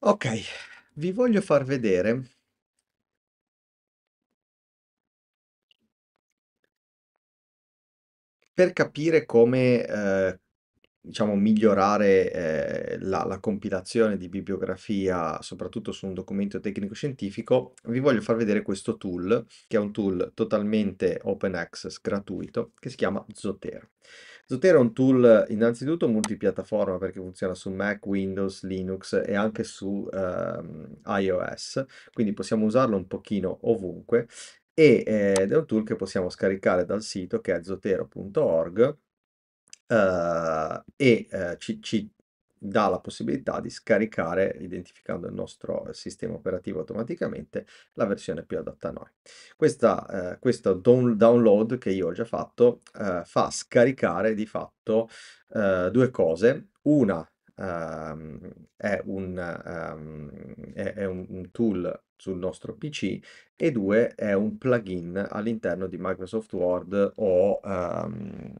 Ok, vi voglio far vedere per capire come, eh, diciamo, migliorare eh, la, la, compilazione di bibliografia, soprattutto su un documento tecnico-scientifico, vi voglio far vedere questo tool, che è un tool totalmente open access, gratuito, che si chiama Zotero. Zotero è un tool innanzitutto multipiattaforma perché funziona su Mac, Windows, Linux e anche su ehm, iOS, quindi possiamo usarlo un pochino ovunque eh, ed è un tool che possiamo scaricare dal sito che è zotero.org eh, e uhm, ci, ci dà la possibilità di scaricare, identificando il nostro uhm, sistema operativo automaticamente, la versione più adatta a noi. Questa, eh, questo download che io ho già fatto eh, fa scaricare di fatto eh, due cose. Una ehm, è, un, ehm, è, è un, un tool sul nostro PC e due è un plugin all'interno di Microsoft Word o... Ehm,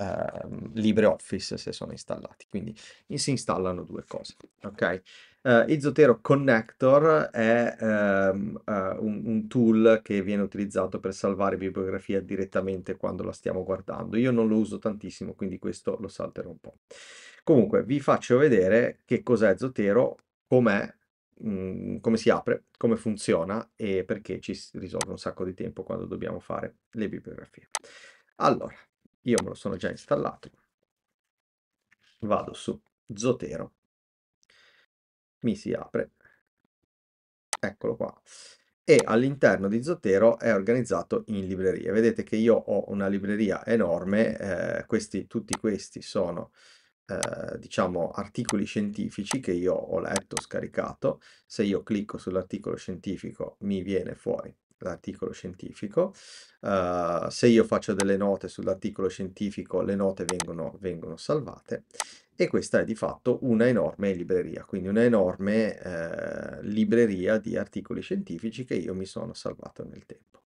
eh, LibreOffice se sono installati. Quindi si installano due cose, ok? Uh, eh, il Zotero Connector è um, uh, un, un, tool che viene utilizzato per salvare bibliografia direttamente quando la stiamo guardando. Io non lo uso tantissimo, quindi questo lo salterò un po'. Comunque vi faccio vedere che cos'è Zotero, com'è, mh, mm, come si apre, come funziona e perché ci risolve un sacco di tempo quando dobbiamo fare le bibliografie. Allora, io me lo sono già installato. Vado su Zotero. Mi si apre. Eccolo qua. E all'interno di Zotero è organizzato in librerie. Vedete che io ho una libreria enorme. Eh, questi, tutti questi sono eh, diciamo articoli scientifici che io ho letto, scaricato. Se io clicco sull'articolo scientifico mi viene fuori l'articolo scientifico. Uh, se io faccio delle note sull'articolo scientifico, le note vengono, vengono, salvate e questa è di fatto una enorme libreria, quindi una enorme eh, libreria di articoli scientifici che io mi sono salvato nel tempo.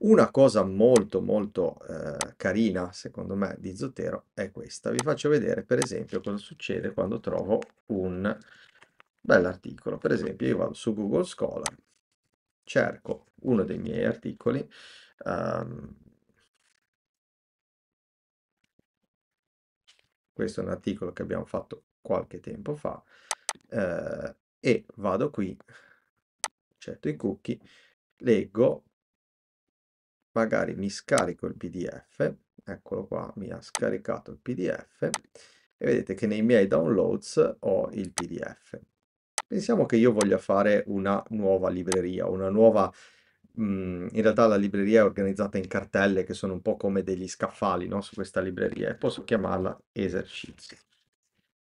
Una cosa molto molto eh, carina, secondo me, di Zotero è questa. Vi faccio vedere per esempio cosa succede quando trovo un bell'articolo. Per esempio io vado su Google Scholar cerco uno dei miei articoli, um, questo è un articolo che abbiamo fatto qualche tempo fa, uh, e vado qui, accetto i cookie, leggo, magari mi scarico il pdf, eccolo qua, mi ha scaricato il pdf, e vedete che nei miei downloads ho il pdf. Pensiamo che io voglia fare una nuova libreria, una nuova... Mhmm, in realtà la libreria è organizzata in cartelle che sono un po' come degli scaffali, no? Su questa libreria e posso chiamarla esercizio.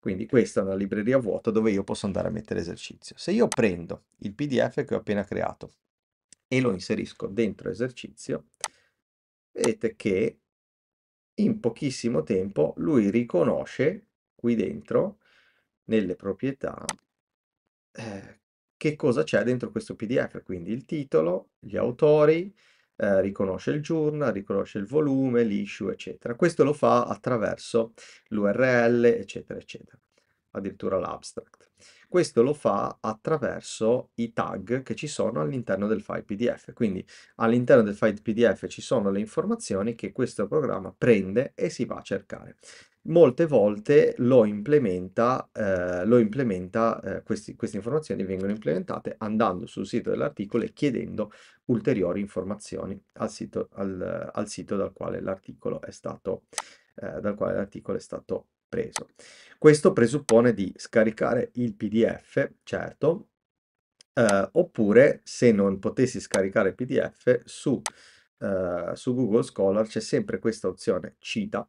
Quindi questa è una libreria vuota dove io posso andare a mettere esercizio. Se io prendo il PDF che ho appena creato e lo inserisco dentro esercizio, vedete che in pochissimo tempo lui riconosce qui dentro, nelle proprietà, eh, che cosa c'è dentro questo PDF, quindi il titolo, gli autori, eh, riconosce il journal, riconosce il volume, l'issue, eccetera. Questo lo fa attraverso l'URL, eccetera, eccetera, addirittura l'abstract. Questo lo fa attraverso i tag che ci sono all'interno del file PDF. Quindi all'interno del file PDF ci sono le informazioni che questo programma prende e si va a cercare molte volte lo implementa, eh, lo implementa eh, questi, queste informazioni vengono implementate andando sul sito dell'articolo e chiedendo ulteriori informazioni al sito, al, al sito dal quale l'articolo è stato, eh, dal quale l'articolo è stato preso. Questo presuppone di scaricare il PDF, certo, eh, oppure se non potessi scaricare il PDF su, eh, su Google Scholar c'è sempre questa opzione cita,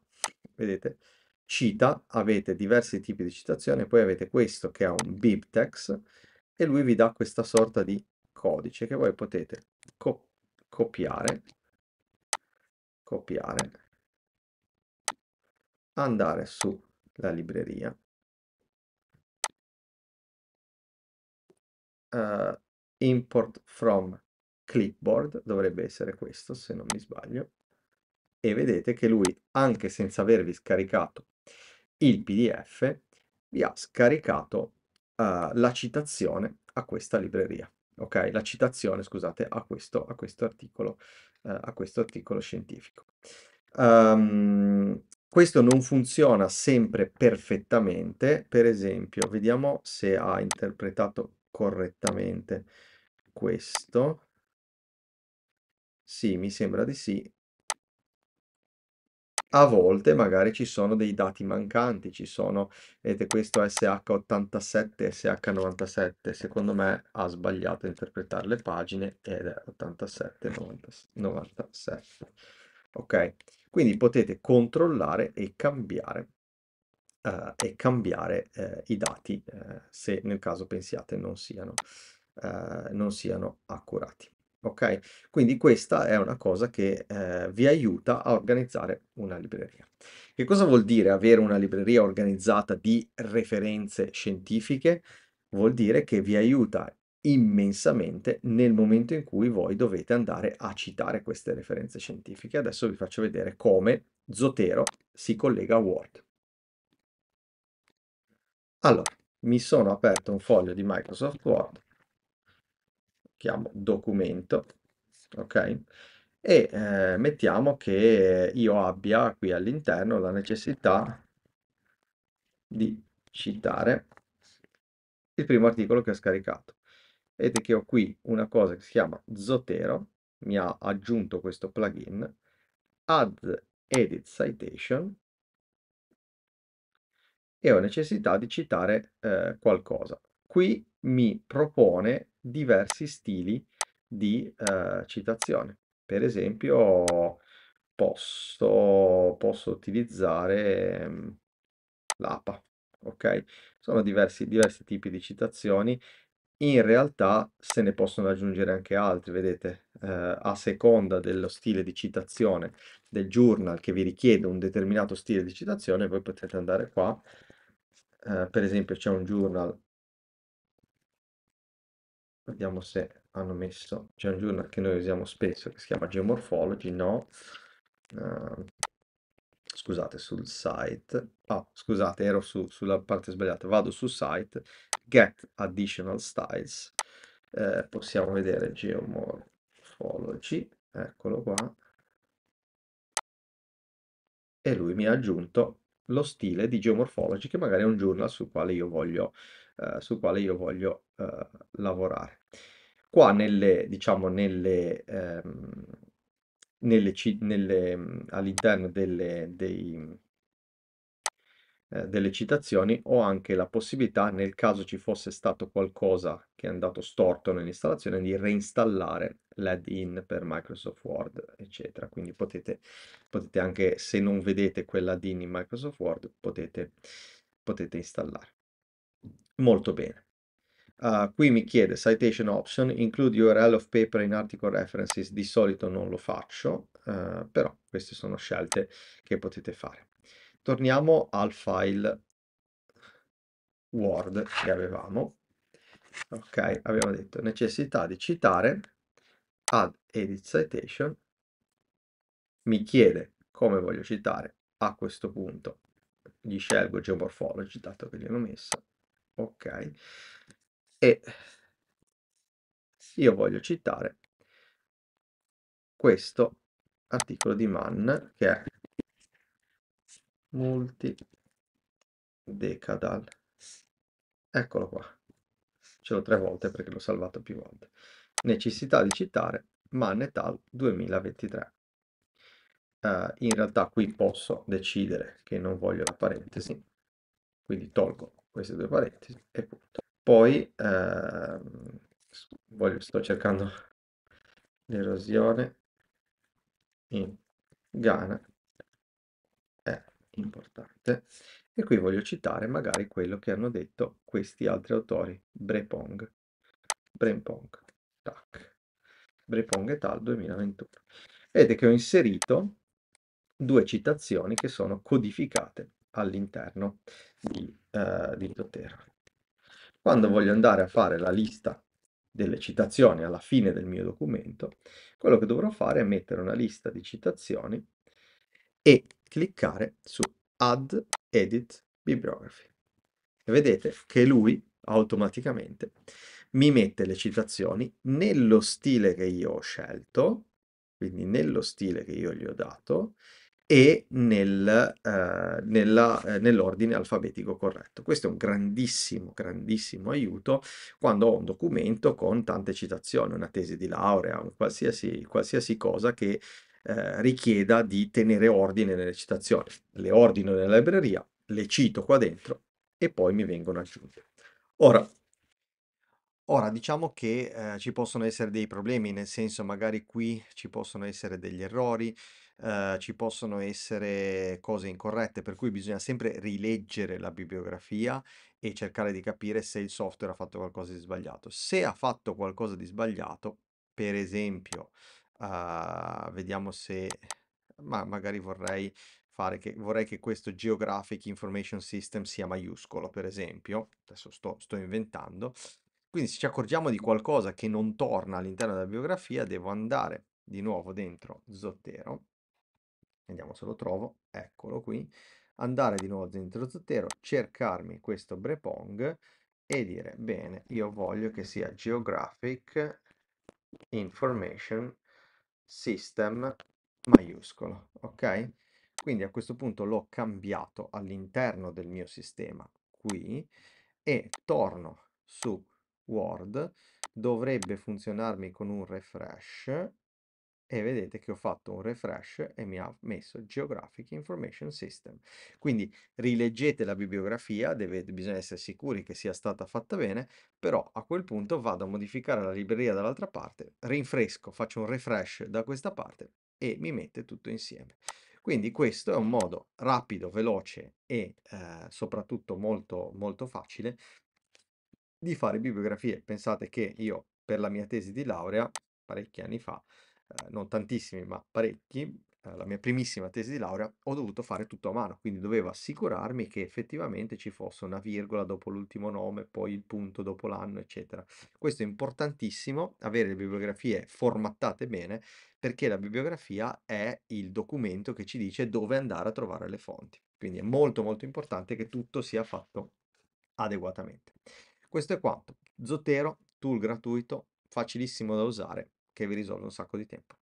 vedete, cita, avete diversi tipi di citazione, poi avete questo che è un BibTeX e lui vi dà questa sorta di codice che voi potete co copiare, copiare, andare su la libreria. Uh, import from clipboard, dovrebbe essere questo se non mi sbaglio, e vedete che lui, anche senza avervi scaricato il PDF, vi ha scaricato uh, la citazione a questa libreria. Ok, la citazione, scusate, a questo, a questo, articolo, uh, a questo articolo, scientifico. Um, questo non funziona sempre perfettamente, per esempio, vediamo se ha interpretato correttamente questo. Sì, mi sembra di sì. A volte magari ci sono dei dati mancanti, ci sono, vedete questo SH87 SH97, secondo me ha sbagliato a interpretare le pagine ed è 87, 97 ok? Quindi potete controllare e cambiare, uh, e cambiare uh, i dati uh, se nel caso pensiate non siano, non siano accurati. Ok? Quindi questa è una cosa che eh, vi aiuta a organizzare una libreria. Che cosa vuol dire avere una libreria organizzata di referenze scientifiche? Vuol dire che vi aiuta immensamente nel momento in cui voi dovete andare a citare queste referenze scientifiche. Adesso vi faccio vedere come Zotero si collega a Word. Allora, mi sono aperto un foglio di Microsoft Word, chiamo documento, ok? E eh, mettiamo che io abbia qui all'interno la necessità di citare il primo articolo che ho scaricato. Vedete che ho qui una cosa che si chiama Zotero, mi ha aggiunto questo plugin, add edit citation, e ho necessità di citare eh, qualcosa. Qui mi propone diversi stili di eh, citazione. Per esempio posso, posso utilizzare mm, l'APA, ok? Sono diversi, diversi tipi di citazioni in realtà se ne possono aggiungere anche altri, vedete, eh, a seconda dello stile di citazione del journal che vi richiede un determinato stile di citazione, voi potete andare qua, eh, per esempio c'è un journal, vediamo se hanno messo, c'è un journal che noi usiamo spesso che si chiama Geomorphology, no, uh, scusate, sul site, ah, scusate, ero su, sulla parte sbagliata, vado sul site get additional styles eh, possiamo vedere geomorphology eccolo qua e lui mi ha aggiunto lo stile di geomorphology che magari è un journal sul quale io voglio, eh, quale io voglio eh, lavorare qua nelle diciamo nelle ehm, nelle, nelle, mm, all'interno dei, eh, delle citazioni o anche la possibilità, nel caso ci fosse stato qualcosa che è andato storto nell'installazione, di reinstallare l'add-in per Microsoft Word, eccetera. Quindi potete, potete anche, se non vedete quell'add-in in Microsoft Word, potete, potete installare. Molto bene. Uh, qui mi chiede citation option, include URL of paper in article references, di solito non lo faccio, uh, però queste sono scelte che potete fare torniamo al file Word che avevamo. Ok, abbiamo detto necessità di citare, add edit citation, mi chiede come voglio citare, a questo punto gli scelgo Geomorphology, dato che gliel'ho messo. ok, e io voglio citare questo articolo di Mann che è multi decadal Eccolo qua. Ce l'ho tre volte perché l'ho salvato più volte. Necessità di citare Mannetal 2023. Uh, in realtà qui posso decidere che non voglio la parentesi, quindi tolgo queste due parentesi e punto. Poi uh, voglio, sto cercando l'erosione in Ghana importante. E qui voglio citare magari quello che hanno detto questi altri autori, Brepong, Brepong, tac, Brepong et al. 2021. Vedete che ho inserito due citazioni che sono codificate all'interno di, eh, di Dotero. Quando mm. voglio andare a fare la lista delle citazioni alla fine del mio documento, quello che dovrò fare è mettere una lista di citazioni e cliccare su Add Edit Bibliography. E vedete che lui automaticamente mi mette le citazioni nello stile che io ho scelto, quindi nello stile che io gli ho dato, e nel, eh, nella, eh, nell'ordine alfabetico corretto. Questo è un grandissimo, grandissimo aiuto quando ho un documento con tante citazioni, una tesi di laurea, un qualsiasi, qualsiasi cosa che eh, richieda di tenere ordine nelle citazioni. Le ordino nella libreria, le cito qua dentro e poi mi vengono aggiunte. Ora, Ora, diciamo che eh, ci possono essere dei problemi, nel senso magari qui ci possono essere degli errori, eh, ci possono essere cose incorrette, per cui bisogna sempre rileggere la bibliografia e cercare di capire se il software ha fatto qualcosa di sbagliato. Se ha fatto qualcosa di sbagliato, per esempio, Uh, vediamo se... Ma magari vorrei fare che... Vorrei che questo Geographic Information System sia maiuscolo, per esempio. Adesso sto, sto inventando. Quindi se ci accorgiamo di qualcosa che non torna all'interno della biografia, devo andare di nuovo dentro zotero Vediamo se lo trovo. Eccolo qui. Andare di nuovo dentro zotero cercarmi questo Brepong e dire, bene, io voglio che sia Geographic Information system maiuscolo, ok? Quindi a questo punto l'ho cambiato all'interno del mio sistema qui e torno su Word, dovrebbe funzionarmi con un refresh e vedete che ho fatto un refresh e mi ha messo Geographic Information System. Quindi rileggete la bibliografia, deve, bisogna essere sicuri che sia stata fatta bene, però a quel punto vado a modificare la libreria dall'altra parte, rinfresco, faccio un refresh da questa parte e mi mette tutto insieme. Quindi questo è un modo rapido, veloce e eh, soprattutto molto, molto facile di fare bibliografie. Pensate che io per la mia tesi di laurea, parecchi anni fa, eh, non tantissimi ma parecchi, eh, la mia primissima tesi di laurea, ho dovuto fare tutto a mano, quindi dovevo assicurarmi che effettivamente ci fosse una virgola dopo l'ultimo nome, poi il punto dopo l'anno, eccetera. Questo è importantissimo, avere le bibliografie formattate bene, perché la bibliografia è il documento che ci dice dove andare a trovare le fonti. Quindi è molto molto importante che tutto sia fatto adeguatamente. Questo è quanto. Zotero, tool gratuito, facilissimo da usare, che vi risolve un sacco di tempo.